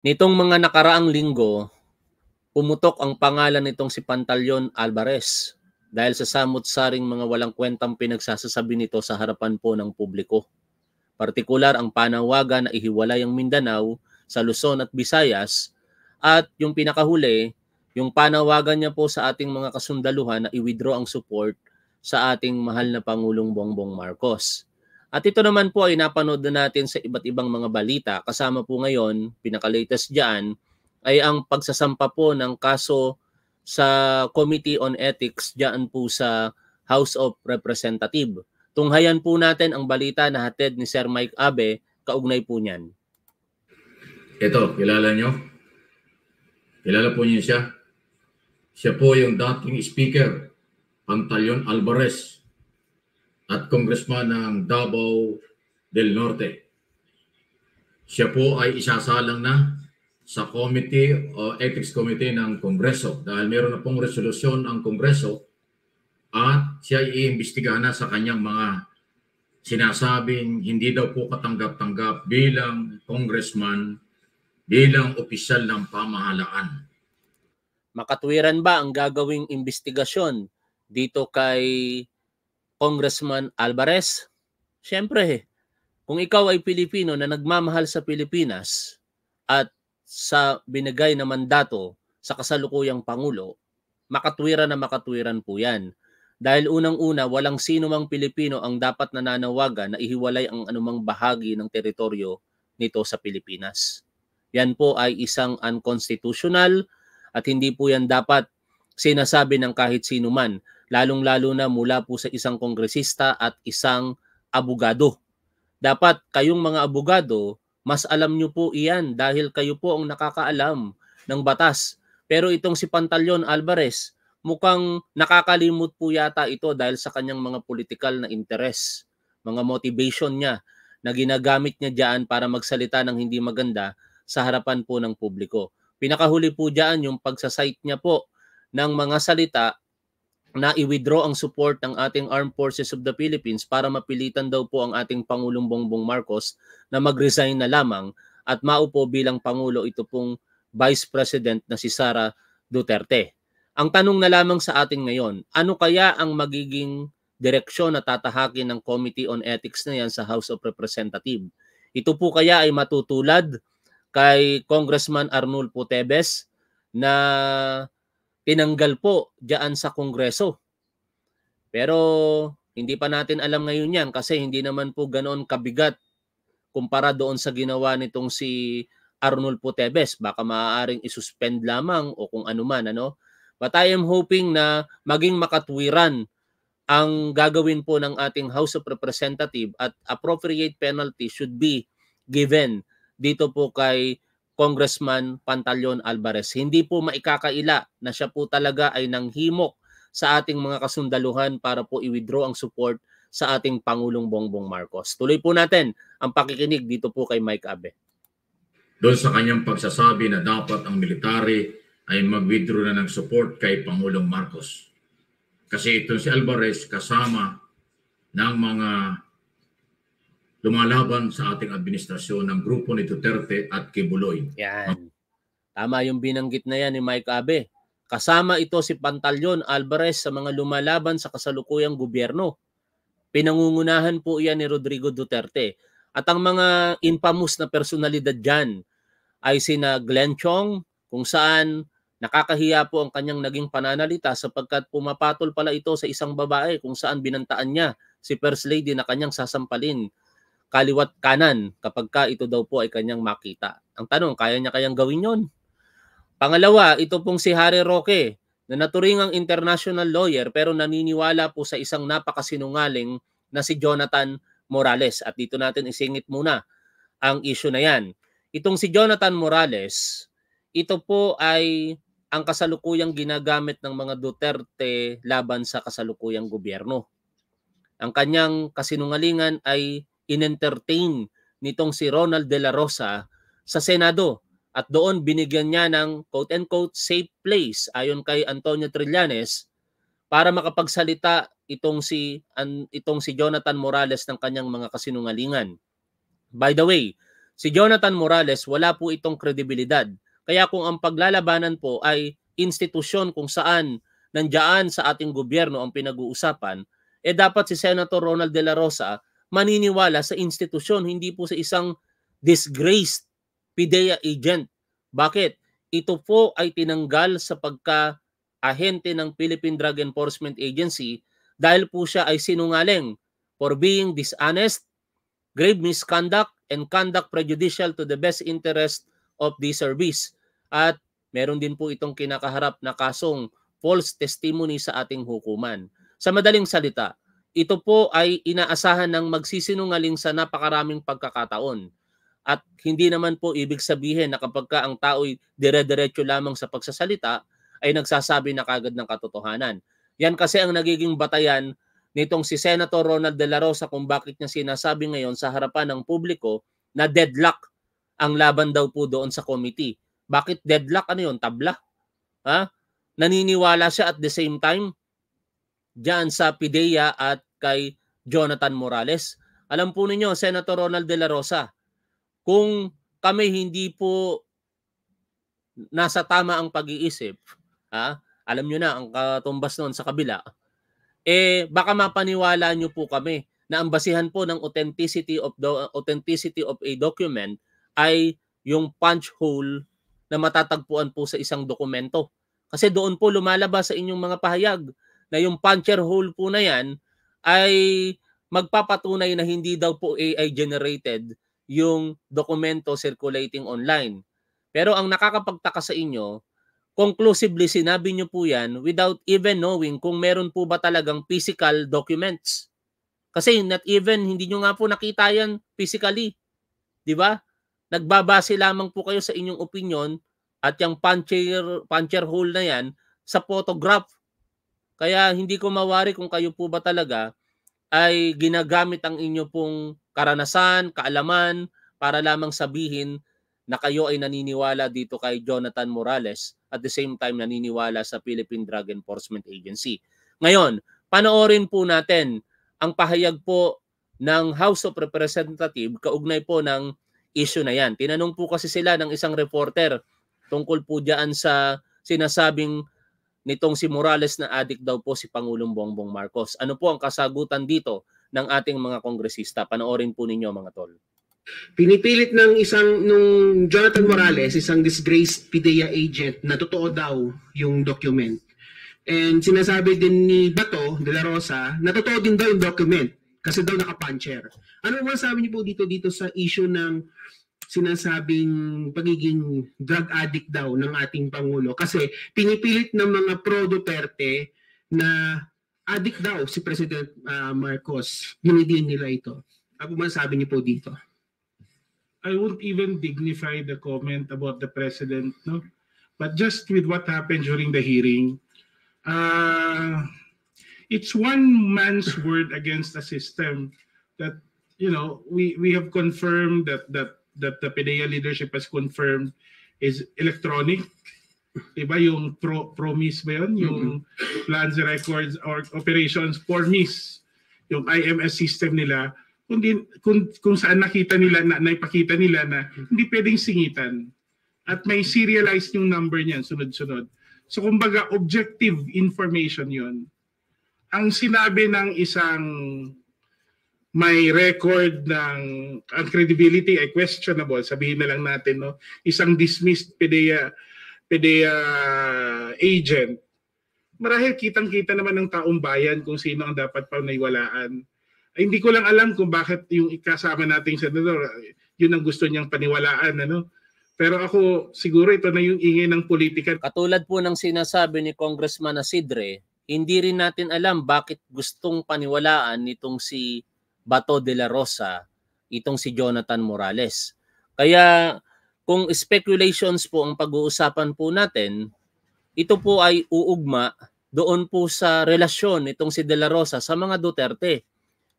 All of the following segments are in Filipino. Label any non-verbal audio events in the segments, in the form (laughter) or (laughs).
Nitong mga nakaraang linggo, pumutok ang pangalan nitong si Pantalyon Alvarez dahil sa samot-saring mga walang kwentang pinagsasasabi nito sa harapan po ng publiko. Partikular ang panawagan na ihiwalay ang Mindanao sa Luzon at Visayas at yung pinakahuli, yung panawagan niya po sa ating mga kasundaluhan na i-withdraw ang support sa ating mahal na Pangulong Bongbong Marcos. At ito naman po ay napanood na natin sa iba't ibang mga balita. Kasama po ngayon, pinaka-latest dyan, ay ang pagsasampa po ng kaso sa Committee on Ethics dyan po sa House of Representative. Tunghayan po natin ang balita na hatid ni Sir Mike Abe, kaugnay po niyan. Ito, kilala nyo? Kilala po niyo siya? Siya po yung dating speaker, Pantalyon Alvarez, at kongresman ng Davao del Norte. Siya po ay isasalang na sa committee o ethics committee ng Kongreso dahil meron na pong resolusyon ang Kongreso at siya ay iimbestigahan na sa kanyang mga sinasabing hindi daw po katanggap-tanggap bilang congressman, bilang opisyal ng pamahalaan. Makatwiran ba ang gagawing investigasyon dito kay Congressman Alvarez. Siyempre, kung ikaw ay Pilipino na nagmamahal sa Pilipinas at sa binigay na mandato sa kasalukuyang Pangulo, makatwiran na makatwiran po yan. Dahil unang-una, walang sino mang Pilipino ang dapat nananawagan na ihiwalay ang anumang bahagi ng teritoryo nito sa Pilipinas. Yan po ay isang unconstitutional at hindi po yan dapat sinasabi ng kahit sino man lalong-lalo na mula po sa isang kongresista at isang abogado. Dapat kayong mga abogado, mas alam nyo po iyan dahil kayo po ang nakakaalam ng batas. Pero itong si Pantalyon Alvarez, mukhang nakakalimot po yata ito dahil sa kanyang mga political na interes, mga motivation niya na ginagamit niya diyan para magsalita ng hindi maganda sa harapan po ng publiko. Pinakahuli po diyan yung pagsasite niya po ng mga salita na i-withdraw ang support ng ating Armed Forces of the Philippines para mapilitan daw po ang ating Pangulong Bongbong Marcos na mag-resign na lamang at maupo bilang Pangulo ito pong Vice President na si Sara Duterte. Ang tanong na lamang sa atin ngayon, ano kaya ang magiging direksyon na tatahakin ng Committee on Ethics na yan sa House of Representatives? Ito po kaya ay matutulad kay Congressman Arnulfo Tebes na tinanggal po diyan sa Kongreso. Pero hindi pa natin alam ngayon yan kasi hindi naman po ganoon kabigat kumpara doon sa ginawa nitong si Arnold Poteves. Baka maaaring isuspend lamang o kung ano man. Ano? But I am hoping na maging makatwiran ang gagawin po ng ating House of Representatives at appropriate penalty should be given dito po kay Congressman Pantalyon Alvarez. Hindi po maikakaila na siya po talaga ay nanghimok sa ating mga kasundaluhan para po i-withdraw ang support sa ating Pangulong Bongbong Marcos. Tuloy po natin ang pakikinig dito po kay Mike Abe. Doon sa kanyang pagsasabi na dapat ang military ay mag-withdraw na ng support kay Pangulong Marcos. Kasi itong si Alvarez kasama ng mga lumalaban sa ating administrasyon ng grupo ni Duterte at Kibuloy. Yan. Tama yung binanggit na yan ni Mike Abe. Kasama ito si Pantalyon Alvarez sa mga lumalaban sa kasalukuyang gobyerno. Pinangungunahan po iyan ni Rodrigo Duterte. At ang mga infamous na personalidad dyan ay sina Glenn Chong, kung saan nakakahiya po ang kanyang naging pananalita sapagkat pumapatol pala ito sa isang babae kung saan binantaan niya si First Lady na kanyang sasampalin kaliwat kanan kapag ka ito daw po ay kanyang makita. Ang tanong, kaya niya kayang gawin yon? Pangalawa, ito pong si Harry Roque na naturing ang international lawyer pero naniniwala po sa isang napakasinungaling na si Jonathan Morales. At dito natin isingit muna ang issue na yan. Itong si Jonathan Morales, ito po ay ang kasalukuyang ginagamit ng mga Duterte laban sa kasalukuyang gobyerno. Ang kanyang kasinungalingan ay in-entertain nitong si Ronald De La Rosa sa Senado at doon binigyan niya ng quote-unquote safe place ayon kay Antonio Trillanes para makapagsalita itong si an, itong si Jonathan Morales ng kanyang mga kasinungalingan. By the way, si Jonathan Morales wala po itong kredibilidad. Kaya kung ang paglalabanan po ay institusyon kung saan nandiyan sa ating gobyerno ang pinag-uusapan, eh dapat si Senator Ronald De La Rosa maniniwala sa institusyon, hindi po sa isang disgraced PIDEA agent. Bakit? Ito po ay tinanggal sa pagka ahente ng Philippine Drug Enforcement Agency dahil po siya ay sinungaling for being dishonest, grave misconduct, and conduct prejudicial to the best interest of the service. At meron din po itong kinakaharap na kasong false testimony sa ating hukuman. Sa madaling salita, ito po ay inaasahan ng magsisinungaling sa napakaraming pagkakataon. At hindi naman po ibig sabihin na kapag ka ang tao'y dire-diretso lamang sa pagsasalita, ay nagsasabi na kagad ng katotohanan. Yan kasi ang nagiging batayan nitong si Senator Ronald De La Rosa kung bakit niya sinasabi ngayon sa harapan ng publiko na deadlock ang laban daw po doon sa committee. Bakit deadlock? Ano yon Tabla? Ha? Naniniwala siya at the same time dyan sa Pidea at kay Jonathan Morales. Alam po ninyo, Senator Ronald De La Rosa, kung kami hindi po nasa tama ang pag-iisip, ha? alam nyo na, ang katumbas noon sa kabila, eh baka mapaniwala nyo po kami na ang basihan po ng authenticity of the authenticity of a document ay yung punch hole na matatagpuan po sa isang dokumento. Kasi doon po lumalabas sa inyong mga pahayag na yung puncher hole po na yan ay magpapatunay na hindi daw po AI generated yung dokumento circulating online. Pero ang nakakapagtaka sa inyo, conclusively sinabi nyo po yan without even knowing kung meron po ba talagang physical documents. Kasi not even, hindi nyo nga po nakita yan physically. Di ba? Nagbabase lamang po kayo sa inyong opinion at yung puncher, puncher hole na yan sa photograph kaya hindi ko mawari kung kayo po ba talaga ay ginagamit ang inyo pong karanasan, kaalaman para lamang sabihin na kayo ay naniniwala dito kay Jonathan Morales at the same time naniniwala sa Philippine Drug Enforcement Agency. Ngayon, panoorin po natin ang pahayag po ng House of Representative kaugnay po ng issue na yan. Tinanong po kasi sila ng isang reporter tungkol po dyan sa sinasabing nitong si Morales na adik daw po si Pangulong Bongbong Marcos. Ano po ang kasagutan dito ng ating mga kongresista? Panoorin po ninyo mga tol. Pinipilit ng isang nung Jonathan Morales, isang disgraced PDEA agent na totoo daw yung document. And sinasabi din ni Bato de la Rosa na totoo din daw yung document kasi daw nakapuncher. Ano mo sabi niyo po dito dito sa issue ng sinasabing pagiging drug addict daw ng ating Pangulo kasi pinipilit ng mga pro-Duterte na addict daw si President uh, Marcos. Dinidiin nila ito. Ano masasabi niyo po dito? I won't even dignify the comment about the president, no? But just with what happened during the hearing, uh, it's one man's word against a system that you know we we have confirmed that that that the PDEA leadership has confirmed is electronic. Diba yung pro, PROMIS ba yun? Yung mm-hmm. plans, records, or operations for MIS. Yung IMS system nila. Kung, din, kung, kung saan nakita nila, na, naipakita nila na hindi pwedeng singitan. At may serialized yung number niyan, sunod-sunod. So kumbaga objective information yon. Ang sinabi ng isang may record ng ang credibility ay questionable sabihin na lang natin no isang dismissed PDEA PDEA agent marahil kitang-kita naman ng taong bayan kung sino ang dapat paniwalaan ay, hindi ko lang alam kung bakit yung ikasama nating senador yun ang gusto niyang paniwalaan ano pero ako siguro ito na yung ingay ng politika katulad po ng sinasabi ni Congressman Asidre hindi rin natin alam bakit gustong paniwalaan nitong si Bato de la Rosa, itong si Jonathan Morales. Kaya kung speculations po ang pag-uusapan po natin, ito po ay uugma doon po sa relasyon itong si De La Rosa sa mga Duterte.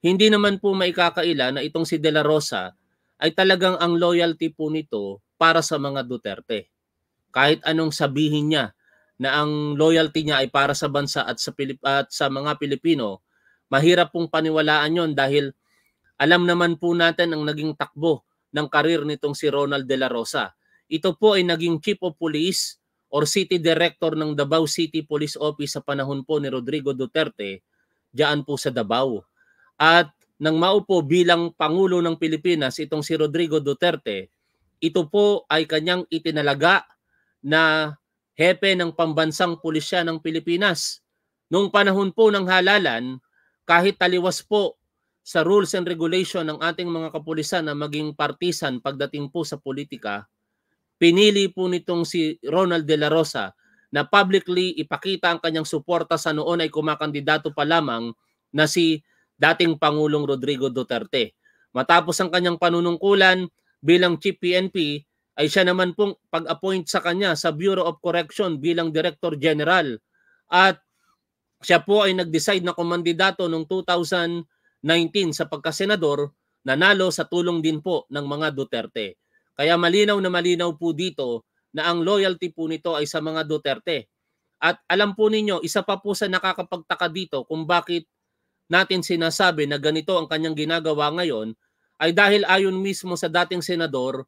Hindi naman po maikakaila na itong si De La Rosa ay talagang ang loyalty po nito para sa mga Duterte. Kahit anong sabihin niya na ang loyalty niya ay para sa bansa at sa, Pilip- at sa mga Pilipino, Mahirap pong paniwalaan yon dahil alam naman po natin ang naging takbo ng karir nitong si Ronald De La Rosa. Ito po ay naging Chief of Police or City Director ng Davao City Police Office sa panahon po ni Rodrigo Duterte diyan po sa Davao. At nang maupo bilang Pangulo ng Pilipinas itong si Rodrigo Duterte, ito po ay kanyang itinalaga na hepe ng pambansang pulisya ng Pilipinas. Noong panahon po ng halalan, kahit taliwas po sa rules and regulation ng ating mga kapulisan na maging partisan pagdating po sa politika, pinili po nitong si Ronald De La Rosa na publicly ipakita ang kanyang suporta sa noon ay kumakandidato pa lamang na si dating Pangulong Rodrigo Duterte. Matapos ang kanyang panunungkulan bilang Chief PNP, ay siya naman pong pag-appoint sa kanya sa Bureau of Correction bilang Director General at siya po ay nag-decide na kumandidato noong 2019 sa pagkasenador, nanalo sa tulong din po ng mga Duterte. Kaya malinaw na malinaw po dito na ang loyalty po nito ay sa mga Duterte. At alam po ninyo, isa pa po sa nakakapagtaka dito kung bakit natin sinasabi na ganito ang kanyang ginagawa ngayon ay dahil ayon mismo sa dating senador,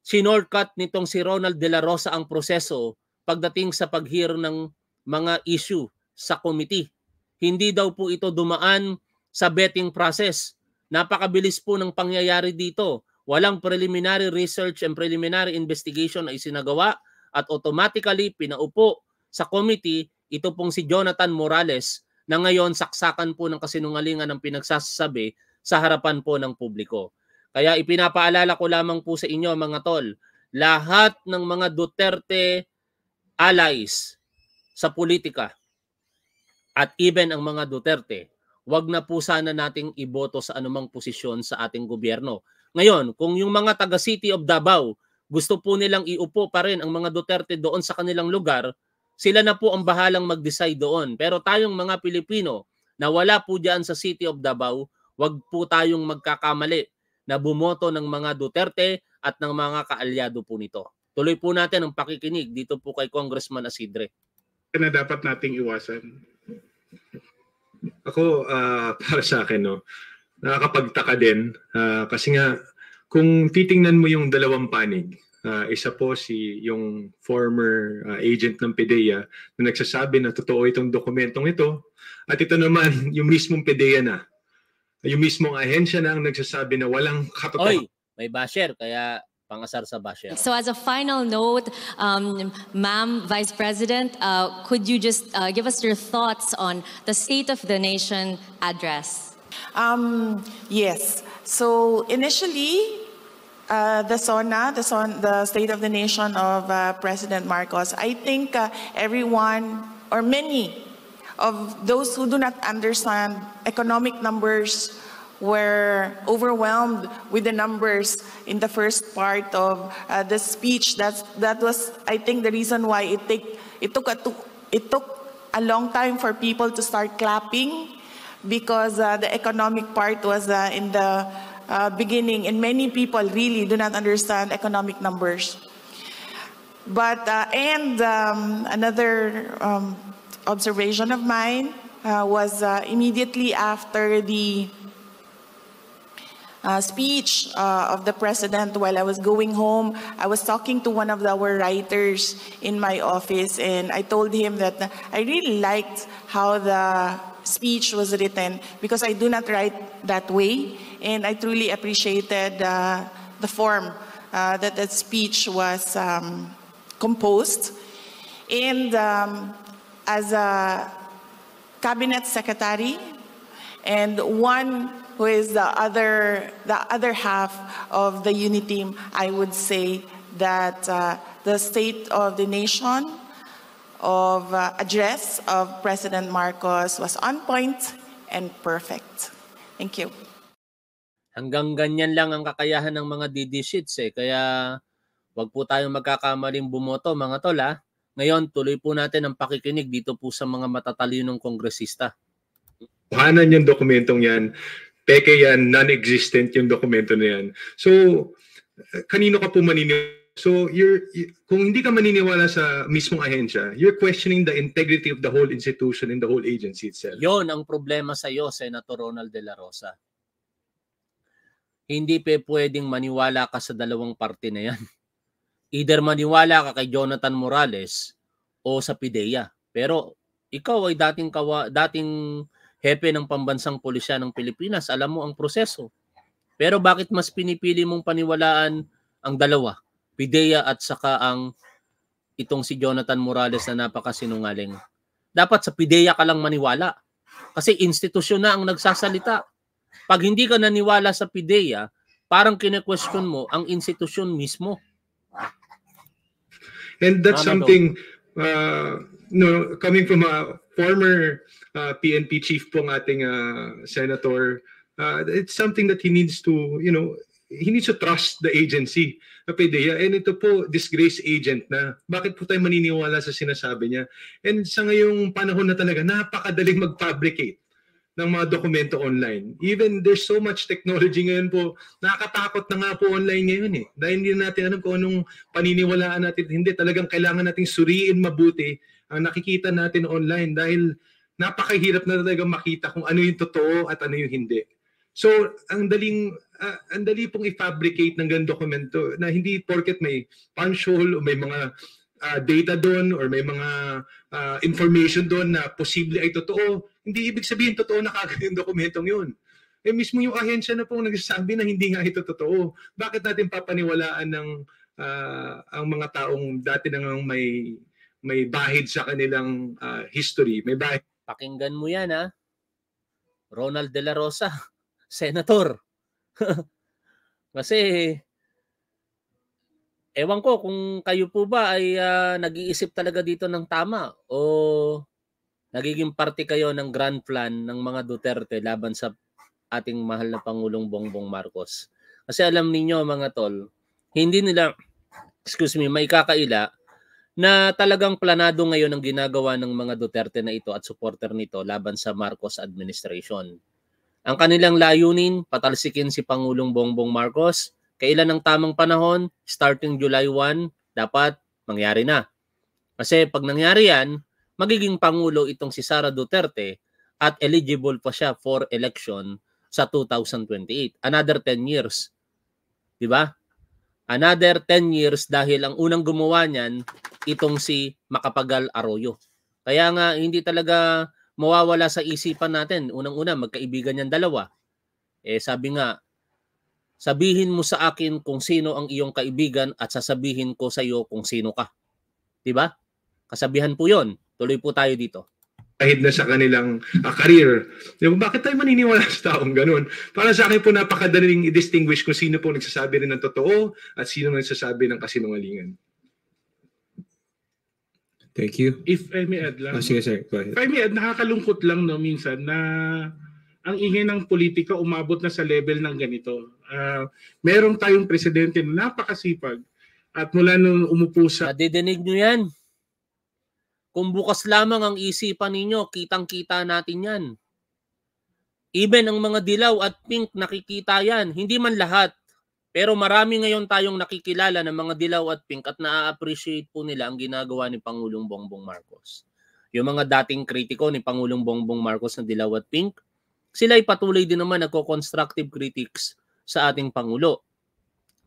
sinortcut nitong si Ronald De La Rosa ang proseso pagdating sa paghir ng mga issue sa committee. Hindi daw po ito dumaan sa betting process. Napakabilis po ng pangyayari dito. Walang preliminary research and preliminary investigation ay sinagawa at automatically pinaupo sa committee ito pong si Jonathan Morales na ngayon saksakan po ng kasinungalingan ng pinagsasabi sa harapan po ng publiko. Kaya ipinapaalala ko lamang po sa inyo mga tol, lahat ng mga Duterte allies sa politika at even ang mga Duterte, wag na po sana nating iboto sa anumang posisyon sa ating gobyerno. Ngayon, kung yung mga taga City of Davao gusto po nilang iupo pa rin ang mga Duterte doon sa kanilang lugar, sila na po ang bahalang mag-decide doon. Pero tayong mga Pilipino na wala po diyan sa City of Davao, wag po tayong magkakamali na bumoto ng mga Duterte at ng mga kaalyado po nito. Tuloy po natin ang pakikinig dito po kay Congressman Asidre. Na dapat nating iwasan ako, uh, (laughs) para sa akin, no, nakakapagtaka din. Uh, kasi nga, kung titingnan mo yung dalawang panig, uh, isa po si yung former uh, agent ng PDEA na nagsasabi na totoo itong dokumentong ito at ito naman (laughs) yung mismong PDEA na yung mismong ahensya na ang nagsasabi na walang katotohanan. Oy, may basher kaya Pangasar sa So as a final note, um, Ma'am Vice President, uh, could you just uh, give us your thoughts on the State of the Nation address? Um, yes. So initially, uh, the SONA, the, SON, the State of the Nation of uh, President Marcos, I think uh, everyone or many of those who do not understand economic numbers, were overwhelmed with the numbers in the first part of uh, the speech. That's, that was, I think, the reason why it, take, it, took a, it took a long time for people to start clapping because uh, the economic part was uh, in the uh, beginning, and many people really do not understand economic numbers. But, uh, and um, another um, observation of mine uh, was immediately after the uh, speech uh, of the president while I was going home, I was talking to one of our writers in my office, and I told him that I really liked how the speech was written because I do not write that way, and I truly appreciated uh, the form uh, that that speech was um, composed. And um, as a cabinet secretary and one who is the other, the other half of the UNI team, I would say that uh, the state of the nation of uh, address of President Marcos was on point and perfect. Thank you. Hanggang ganyan lang ang kakayahan ng mga DD sheets eh. Kaya wag po tayong magkakamaling bumoto mga tol ha. Ah. Ngayon, tuloy po natin ang pakikinig dito po sa mga matatalinong kongresista. Hanan yung dokumentong yan peke yan, non-existent yung dokumento na yan. So, kanino ka po maniniwala? So, you're, kung hindi ka maniniwala sa mismong ahensya, you're questioning the integrity of the whole institution and the whole agency itself. Yon ang problema sa iyo, Senator Ronald De La Rosa. Hindi pe pwedeng maniwala ka sa dalawang parte na yan. (laughs) Either maniwala ka kay Jonathan Morales o sa PIDEA. Pero ikaw ay dating kawa, dating hepe ng pambansang pulisya ng Pilipinas, alam mo ang proseso. Pero bakit mas pinipili mong paniwalaan ang dalawa, Pidea at saka ang itong si Jonathan Morales na napakasinungaling? Dapat sa Pidea ka lang maniwala. Kasi institusyon na ang nagsasalita. Pag hindi ka naniwala sa Pidea, parang kine-question mo ang institusyon mismo. And that's Mama something, uh, no, coming from a former uh, PNP chief po ang ating uh, senator. Uh, it's something that he needs to, you know, he needs to trust the agency na PDEA. And ito po, disgrace agent na. Bakit po tayo maniniwala sa sinasabi niya? And sa ngayong panahon na talaga, napakadaling mag-fabricate ng mga dokumento online. Even there's so much technology ngayon po, nakakatakot na nga po online ngayon eh. Dahil hindi natin alam kung anong paniniwalaan natin. Hindi, talagang kailangan nating suriin mabuti ang nakikita natin online dahil napakahirap na talaga makita kung ano yung totoo at ano yung hindi. So, ang daling uh, ang dali pong i-fabricate ng ganung dokumento na hindi porket may punch hole o may mga uh, data doon or may mga uh, information doon na posible ay totoo, hindi ibig sabihin totoo na kagad yung dokumentong yun. Eh mismo yung ahensya na pong nagsasabi na hindi nga ito totoo. Bakit natin papaniwalaan ng uh, ang mga taong dati nang may may bahid sa kanilang uh, history, may bahid Pakinggan mo yan ha. Ah. Ronald De La Rosa, (laughs) senator. (laughs) Kasi ewan ko kung kayo po ba ay uh, nag-iisip talaga dito ng tama o nagiging party kayo ng grand plan ng mga Duterte laban sa ating mahal na Pangulong Bongbong Marcos. Kasi alam niyo mga tol, hindi nila, excuse me, may kakaila na talagang planado ngayon ang ginagawa ng mga Duterte na ito at supporter nito laban sa Marcos administration. Ang kanilang layunin, patalsikin si Pangulong Bongbong Marcos. Kailan ang tamang panahon? Starting July 1, dapat mangyari na. Kasi pag nangyari yan, magiging Pangulo itong si Sara Duterte at eligible pa siya for election sa 2028. Another 10 years. 'Di ba? another 10 years dahil ang unang gumawa niyan itong si Makapagal Arroyo. Kaya nga hindi talaga mawawala sa isipan natin. Unang-una, magkaibigan niyan dalawa. Eh sabi nga, sabihin mo sa akin kung sino ang iyong kaibigan at sasabihin ko sa iyo kung sino ka. 'Di ba? Kasabihan po 'yon. Tuloy po tayo dito kahit na sa kanilang uh, career. Di Bakit tayo maniniwala sa taong ganun? Para sa akin po, napakadaling i-distinguish kung sino po nagsasabi rin ng totoo at sino nagsasabi ng kasinungalingan. Thank you. If I may add lang. Oh, sige, sir. Go ahead. If I may add, nakakalungkot lang no, minsan na ang ingay ng politika umabot na sa level ng ganito. Uh, ah, merong tayong presidente na napakasipag at mula nung umupo sa... Nadidinig nyo yan. Kung bukas lamang ang isipan ninyo, kitang-kita natin yan. Even ang mga dilaw at pink nakikita yan, hindi man lahat. Pero marami ngayon tayong nakikilala ng mga dilaw at pink at na-appreciate po nila ang ginagawa ni Pangulong Bongbong Marcos. Yung mga dating kritiko ni Pangulong Bongbong Marcos na dilaw at pink, sila ay patuloy din naman nagko-constructive critics sa ating Pangulo.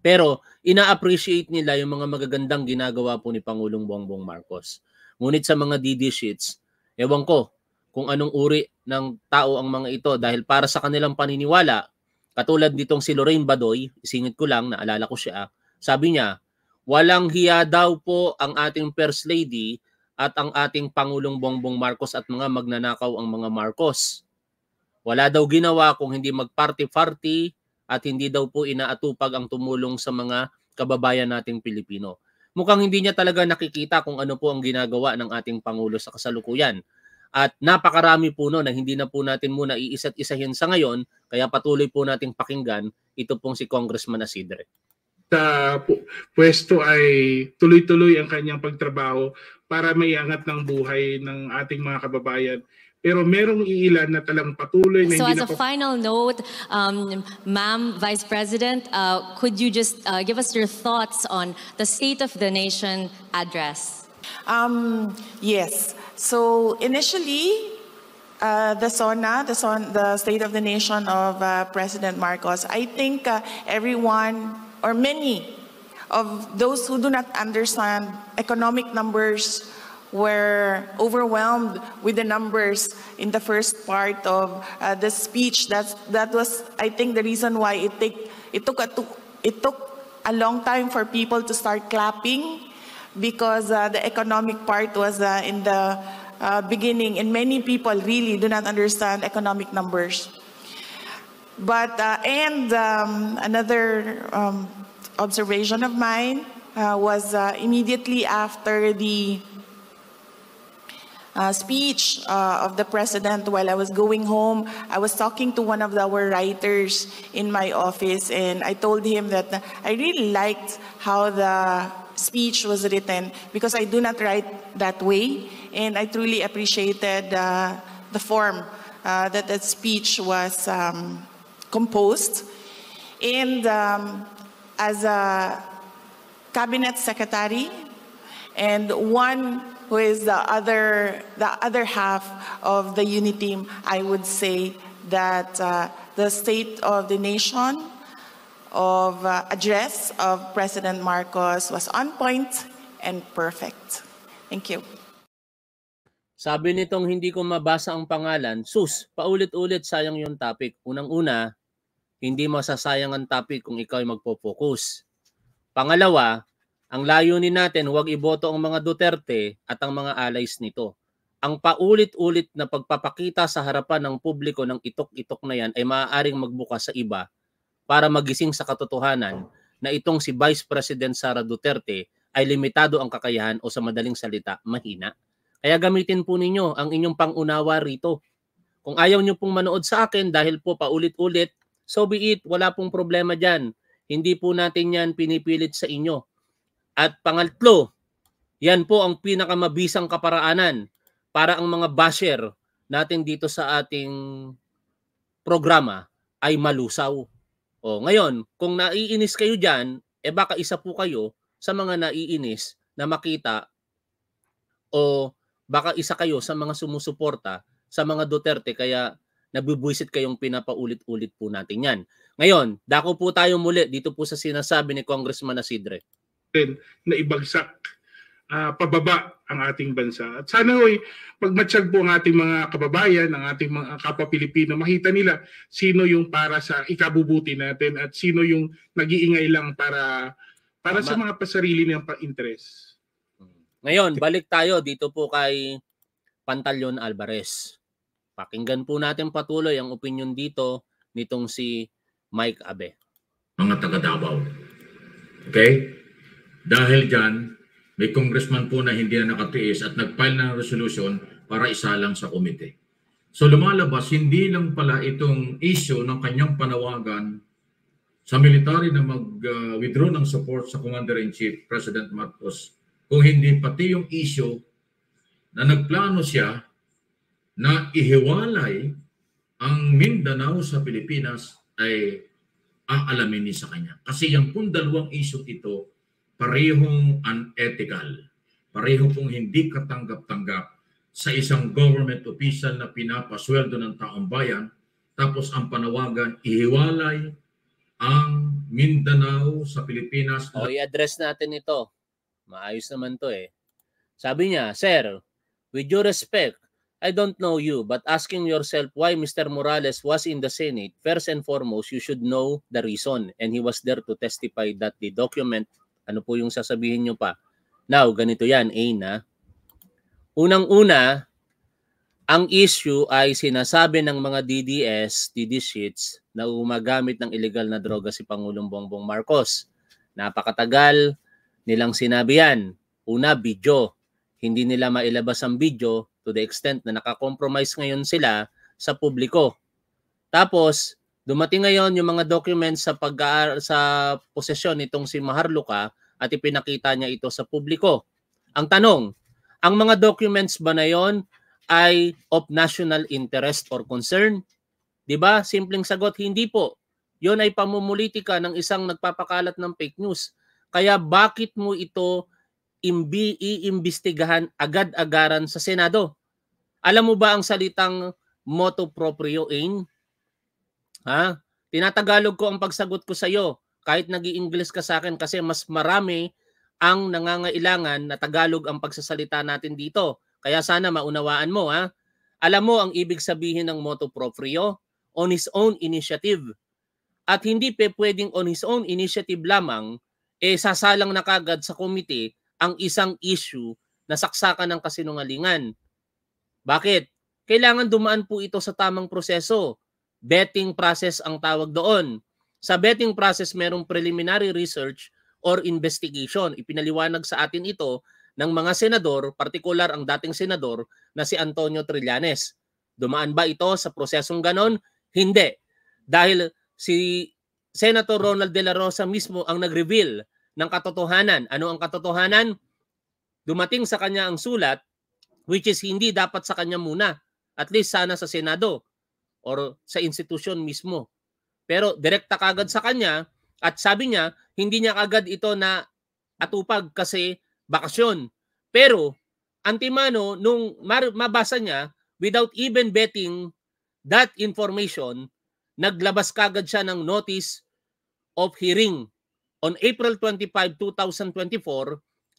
Pero ina-appreciate nila yung mga magagandang ginagawa po ni Pangulong Bongbong Marcos. Ngunit sa mga DD sheets, ewan ko kung anong uri ng tao ang mga ito dahil para sa kanilang paniniwala, katulad nitong si Lorraine Badoy, isingit ko lang, naalala ko siya, sabi niya, walang hiya daw po ang ating First Lady at ang ating Pangulong Bongbong Marcos at mga magnanakaw ang mga Marcos. Wala daw ginawa kung hindi magparty-party at hindi daw po inaatupag ang tumulong sa mga kababayan nating Pilipino mukhang hindi niya talaga nakikita kung ano po ang ginagawa ng ating Pangulo sa kasalukuyan. At napakarami po no na hindi na po natin muna iisa't isahin sa ngayon, kaya patuloy po nating pakinggan ito pong si Congressman Asidre sa pwesto ay tuloy-tuloy ang kanyang pagtrabaho para maiangat ng buhay ng ating mga kababayan. Pero merong iilan na talagang patuloy na So as a final note, um, Ma'am Vice President, uh, could you just uh, give us your thoughts on the State of the Nation address? Um, yes. So initially, uh, the SONA, the, SON, the State of the Nation of uh, President Marcos, I think uh, everyone or many of those who do not understand economic numbers were overwhelmed with the numbers in the first part of uh, the speech. That's, that was, I think, the reason why it, take, it, took a, it took a long time for people to start clapping because uh, the economic part was uh, in the uh, beginning and many people really do not understand economic numbers. But, uh, and um, another um, observation of mine uh, was uh, immediately after the uh, speech uh, of the president while I was going home, I was talking to one of our writers in my office and I told him that I really liked how the speech was written because I do not write that way and I truly appreciated uh, the form that that speech was um, composed. And um, as a cabinet secretary, and one who is the other, the other half of the unit team, I would say that uh, the state of the nation of uh, address of President Marcos was on point and perfect. Thank you. Sabi nitong hindi ko mabasa ang pangalan, sus, paulit-ulit sayang yung topic. Unang-una, hindi masasayang ang topic kung ikaw ay magpo-focus. Pangalawa, ang layunin natin, huwag iboto ang mga Duterte at ang mga allies nito. Ang paulit-ulit na pagpapakita sa harapan ng publiko ng itok-itok na yan ay maaaring magbukas sa iba para magising sa katotohanan na itong si Vice President Sara Duterte ay limitado ang kakayahan o sa madaling salita, mahina. Kaya gamitin po ninyo ang inyong pangunawa rito. Kung ayaw nyo pong manood sa akin dahil po paulit-ulit so be it. Wala pong problema dyan. Hindi po natin yan pinipilit sa inyo. At pangatlo, yan po ang pinakamabisang kaparaanan para ang mga basher natin dito sa ating programa ay malusaw. O ngayon, kung naiinis kayo diyan, e eh baka isa po kayo sa mga naiinis na makita o baka isa kayo sa mga sumusuporta sa mga Duterte kaya nabubuisit kayong pinapaulit-ulit po natin yan. Ngayon, dako po tayo muli dito po sa sinasabi ni Congressman Asidre. Na ibagsak uh, ah, pababa ang ating bansa. At sana hoy pagmatsyag po ang ating mga kababayan, ang ating mga kapapilipino, makita nila sino yung para sa ikabubuti natin at sino yung nag-iingay lang para para sa mga pasarili niyang interes. Ngayon, balik tayo dito po kay Pantalyon Alvarez. Pakinggan po natin patuloy ang opinion dito nitong si Mike Abe. Mga taga Davao. Okay? Dahil dyan, may congressman po na hindi na nakatiis at nag-file ng resolution para isalang sa komite. So lumalabas, hindi lang pala itong issue ng kanyang panawagan sa military na mag-withdraw ng support sa Commander-in-Chief President Marcos kung hindi pati yung issue na nagplano siya na ihiwalay ang Mindanao sa Pilipinas ay aalamin ni sa kanya. Kasi yung pong dalawang issue ito, parehong unethical, pareho pong hindi katanggap-tanggap sa isang government official na pinapasweldo ng taong bayan, tapos ang panawagan, ihiwalay ang Mindanao sa Pilipinas. O, i-address natin ito. Maayos naman to eh. Sabi niya, Sir, with due respect, I don't know you, but asking yourself why Mr. Morales was in the Senate, first and foremost, you should know the reason. And he was there to testify that the document, ano po yung sasabihin nyo pa? Now, ganito yan, A na. Unang-una, ang issue ay sinasabi ng mga DDS, DD sheets, na gumagamit ng illegal na droga si Pangulong Bongbong Marcos. Napakatagal nilang sinabi yan. Una, video. Hindi nila mailabas ang video to the extent na nakakompromise ngayon sila sa publiko. Tapos, dumating ngayon yung mga documents sa pag sa posesyon nitong si Maharlika at ipinakita niya ito sa publiko. Ang tanong, ang mga documents ba na yon ay of national interest or concern? 'Di ba? Simpleng sagot, hindi po. 'Yon ay pamumulitika ng isang nagpapakalat ng fake news. Kaya bakit mo ito imbi iimbestigahan agad-agaran sa Senado. Alam mo ba ang salitang motu proprio in? Ha? Tinatagalog ko ang pagsagot ko sa iyo kahit nag iingles ka sa akin kasi mas marami ang nangangailangan na Tagalog ang pagsasalita natin dito. Kaya sana maunawaan mo ha. Alam mo ang ibig sabihin ng motu proprio on his own initiative. At hindi pe pwedeng on his own initiative lamang eh sasalang na kagad sa committee ang isang issue na saksakan ng kasinungalingan. Bakit? Kailangan dumaan po ito sa tamang proseso. Betting process ang tawag doon. Sa betting process, merong preliminary research or investigation. Ipinaliwanag sa atin ito ng mga senador, partikular ang dating senador na si Antonio Trillanes. Dumaan ba ito sa prosesong ganon? Hindi. Dahil si Senator Ronald De La Rosa mismo ang nag-reveal ng katotohanan. Ano ang katotohanan? Dumating sa kanya ang sulat which is hindi dapat sa kanya muna. At least sana sa Senado or sa institusyon mismo. Pero direkta kagad sa kanya at sabi niya, hindi niya kagad ito na atupag kasi bakasyon. Pero Antimano, nung mabasa niya, without even betting that information, naglabas kagad siya ng notice of hearing On April 25, 2024,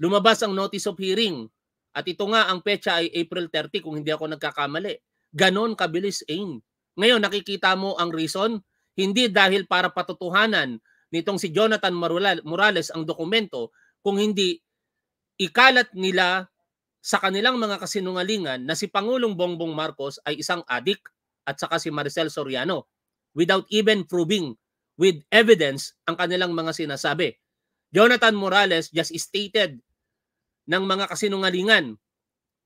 lumabas ang notice of hearing at ito nga ang pecha ay April 30 kung hindi ako nagkakamali. Ganon kabilis AIM. Ngayon nakikita mo ang reason? Hindi dahil para patutuhanan nitong si Jonathan Morales ang dokumento kung hindi ikalat nila sa kanilang mga kasinungalingan na si Pangulong Bongbong Marcos ay isang adik at saka si Maricel Soriano without even proving with evidence ang kanilang mga sinasabi. Jonathan Morales just stated ng mga kasinungalingan.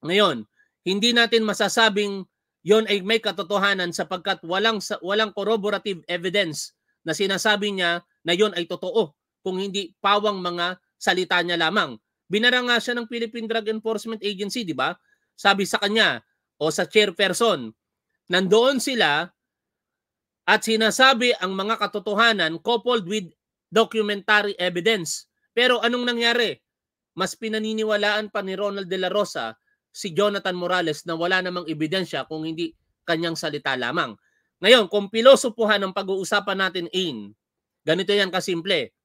Ngayon, hindi natin masasabing yon ay may katotohanan sapagkat walang walang corroborative evidence na sinasabi niya na yon ay totoo kung hindi pawang mga salita niya lamang. Binara nga siya ng Philippine Drug Enforcement Agency, di ba? Sabi sa kanya o sa chairperson, nandoon sila at sinasabi ang mga katotohanan coupled with documentary evidence. Pero anong nangyari? Mas pinaniniwalaan pa ni Ronald De La Rosa si Jonathan Morales na wala namang ebidensya kung hindi kanyang salita lamang. Ngayon, kung pilosopuhan ang pag-uusapan natin in, ganito yan kasimple.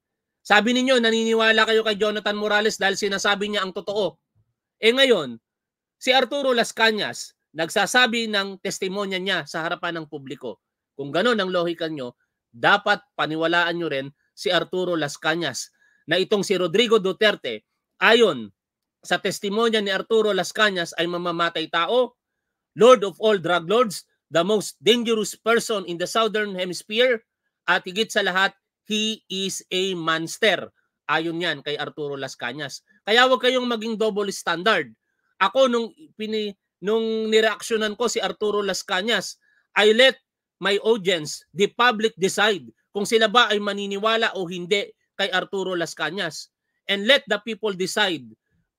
Sabi ninyo, naniniwala kayo kay Jonathan Morales dahil sinasabi niya ang totoo. E ngayon, si Arturo Las Cañas nagsasabi ng testimonya niya sa harapan ng publiko. Kung ganun ang lohika nyo, dapat paniwalaan nyo rin si Arturo Las Cañas na itong si Rodrigo Duterte ayon sa testimonya ni Arturo Las Cañas ay mamamatay tao, Lord of all drug lords, the most dangerous person in the Southern Hemisphere, at higit sa lahat, he is a monster. Ayon yan kay Arturo Las Cañas. Kaya huwag kayong maging double standard. Ako nung, pini, nung nireaksyonan ko si Arturo Las Cañas, I let my audience, the public decide kung sila ba ay maniniwala o hindi kay Arturo Las Cañas. And let the people decide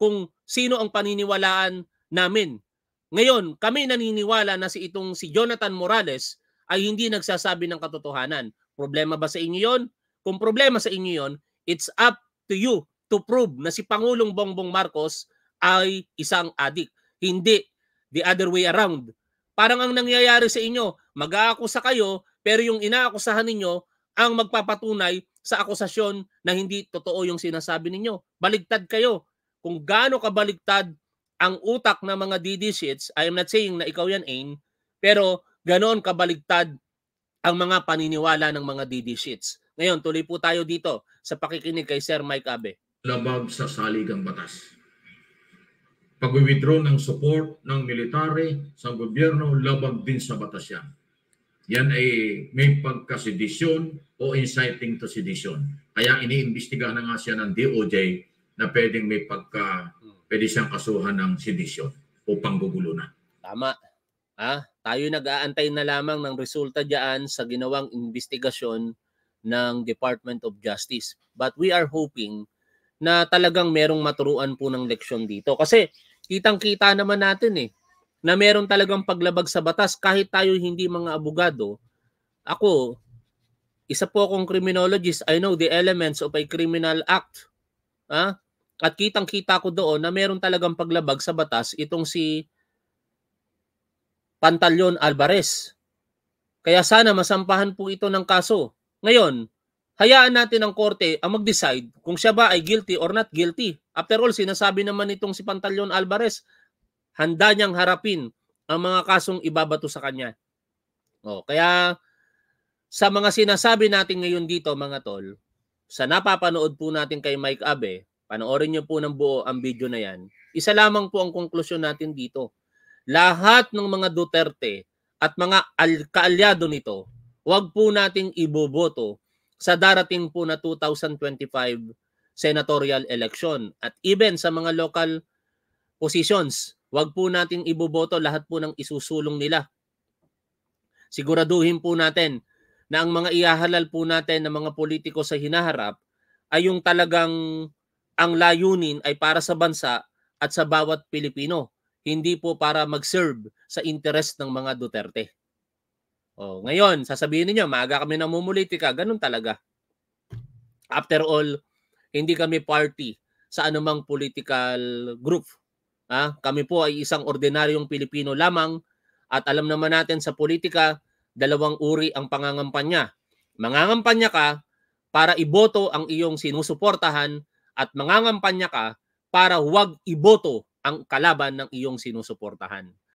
kung sino ang paniniwalaan namin. Ngayon, kami naniniwala na si itong si Jonathan Morales ay hindi nagsasabi ng katotohanan. Problema ba sa inyo yon? Kung problema sa inyo yon, it's up to you to prove na si Pangulong Bongbong Marcos ay isang adik. Hindi the other way around Parang ang nangyayari sa inyo, mag-aakusa kayo, pero yung inaakusahan ninyo ang magpapatunay sa akusasyon na hindi totoo yung sinasabi ninyo. Baligtad kayo. Kung gaano ka baligtad ang utak ng mga DD sheets, I am not saying na ikaw yan, Ain, pero ganoon ka baligtad ang mga paniniwala ng mga DD sheets. Ngayon, tuloy po tayo dito sa pakikinig kay Sir Mike Abe. Labag sa saligang batas pag-withdraw ng support ng military sa gobyerno labag din sa batas yan. ay may pagkasedisyon o inciting to sedition. Kaya iniimbestigahan na nga siya ng DOJ na pwedeng may pagka pwede siyang kasuhan ng sedisyon o panggugulo na. Tama. Ha? Tayo nag-aantay na lamang ng resulta diyan sa ginawang investigasyon ng Department of Justice. But we are hoping na talagang merong maturuan po ng leksyon dito. Kasi kitang-kita naman natin eh, na meron talagang paglabag sa batas kahit tayo hindi mga abogado. Ako, isa po akong criminologist. I know the elements of a criminal act. Ha? At kitang-kita ko doon na meron talagang paglabag sa batas itong si Pantalyon Alvarez. Kaya sana masampahan po ito ng kaso. Ngayon, hayaan natin ang korte ang mag-decide kung siya ba ay guilty or not guilty. After all, sinasabi naman itong si Pantaleon Alvarez, handa niyang harapin ang mga kasong ibabato sa kanya. O, oh, kaya sa mga sinasabi natin ngayon dito mga tol, sa napapanood po natin kay Mike Abe, panoorin niyo po ng buo ang video na yan, isa lamang po ang konklusyon natin dito. Lahat ng mga Duterte at mga kaalyado nito, huwag po nating iboboto sa darating po na 2025 senatorial election. At even sa mga local positions, wag po nating iboboto lahat po ng isusulong nila. Siguraduhin po natin na ang mga ihahalal po natin ng mga politiko sa hinaharap ay yung talagang ang layunin ay para sa bansa at sa bawat Pilipino, hindi po para mag-serve sa interest ng mga Duterte. O, oh, ngayon, sasabihin niyo, maaga kami namumulitika, ganun talaga. After all, hindi kami party sa anumang political group. Ha? Kami po ay isang ordinaryong Pilipino lamang at alam naman natin sa politika, dalawang uri ang pangangampanya. Mangangampanya ka para iboto ang iyong sinusuportahan at mangangampanya ka para huwag iboto ang kalaban ng iyong sinusuportahan.